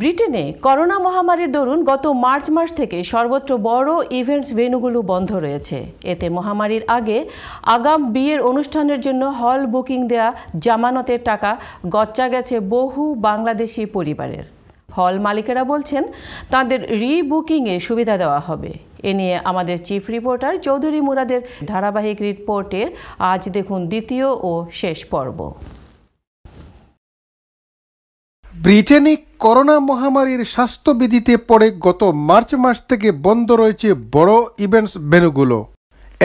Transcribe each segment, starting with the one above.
ব্রিটেনে করোনা মহামারীর দরুন গত মার্চ মাস থেকে সর্বত্র বড় ইভেন্টস ভেনুগুলো বন্ধ রয়েছে এতে মহামারীর আগে আগাম বিয়ের অনুষ্ঠানের জন্য হল বুকিং দেয়া জামানতের টাকা গচ্চা গেছে বহু বাংলাদেশি পরিবারের হল মালিকেরা বলছেন তাদের রিবুকিংয়ে সুবিধা দেওয়া হবে এ নিয়ে আমাদের চিফ রিপোর্টার চৌধুরী মুরাদের ধারাবাহিক রিপোর্টের আজ দেখুন দ্বিতীয় ও শেষ পর্ব ব্রিটেনে করোনা মহামারীর স্বাস্থ্যবিধিতে পড়ে গত মার্চ মাস থেকে বন্ধ রয়েছে বড় ইভেন্টস ভেনুগুলো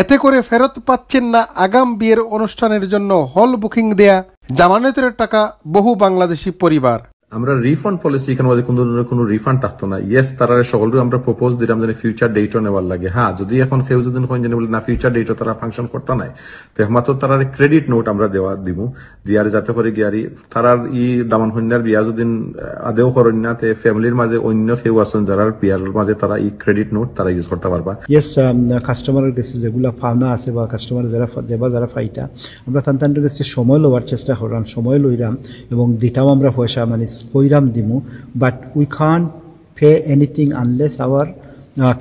এতে করে ফেরত পাচ্ছেন না আগাম বিয়ের অনুষ্ঠানের জন্য হল বুকিং দেয়া জামানতের টাকা বহু বাংলাদেশি পরিবার আমরা রিফান্ড পলিসি এখানে আমাদের কোনো ধরনের কোনো রিফান্ড থাকতো না ইয়েস তারা সকল আমরা প্রপোজ দিলাম যে ফিউচার ডেটও নেওয়ার লাগে হ্যাঁ যদি এখন কেউ যদি হয় জানি বলে না ফিউচার ডেটও তারা ফাংশন করতে নাই তো একমাত্র তারা ক্রেডিট নোট আমরা দেওয়া দিব দিয়ার যাতে করে গিয়ারি তারার ই দামান হন্যার বিয়া যদি আদেও করেন না তে ফ্যামিলির মাঝে অন্য কেউ আছেন যারা বিয়ার মাঝে তারা ই ক্রেডিট নোট তারা ইউজ করতে পারবা ইয়েস কাস্টমারের um, কাছে যেগুলা পাওনা আছে বা কাস্টমার যারা যেবা যারা ফাইটা আমরা তান তান কাছে সময় লওয়ার চেষ্টা করলাম সময় লইলাম এবং দিতাম আমরা পয়সা মানে কইরাম দিমু but we can pay anything unless our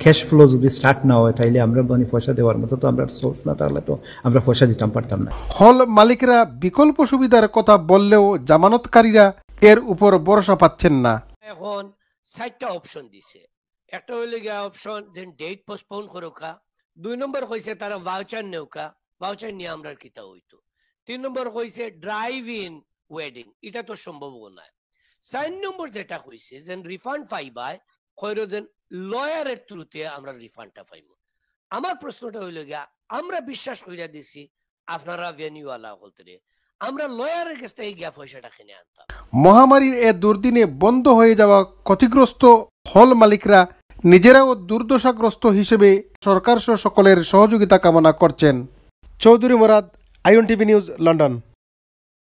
cash flow যদি স্টার্ট না হয় তাইলে আমরা মানে পয়সা দেওয়ার মতো তো আমরা সোর্স না তাহলে তো আমরা পয়সা দিতাম পারতাম না হল মালিকরা বিকল্প সুবিধার কথা বললেও জামানতকারীরা এর উপর ভরসা পাচ্ছেন না এখন চারটা অপশন দিছে একটা হইলে গিয়া অপশন দেন ডেট পোস্টপোন করুকা দুই নম্বর হইছে তারা ভাউচার নেউকা ভাউচার নিয়ে আমরা কিতা হইতো তিন নম্বর হইছে ড্রাইভ ইন ওয়েডিং এটা তো সম্ভব না চার নম্বর যেটা হয়েছে যে রিফান্ড পাইবাই হয় যে লয়ারের থ্রুতে আমরা রিফান্ডটা পাইব আমার প্রশ্নটা হইল গিয়া আমরা বিশ্বাস করিয়া দিছি আপনারা ভেনিওয়ালা হলতে আমরা লয়ারের কাছ থেকে গিয়া পয়সাটা কিনে আনতাম মহামারীর এ দুর্দিনে বন্ধ হয়ে যাওয়া ক্ষতিগ্রস্ত হল মালিকরা নিজেরাও দুর্দশাগ্রস্ত হিসেবে সরকার সকলের সহযোগিতা কামনা করছেন চৌধুরী মোরাদ আইএন টিভি নিউজ লন্ডন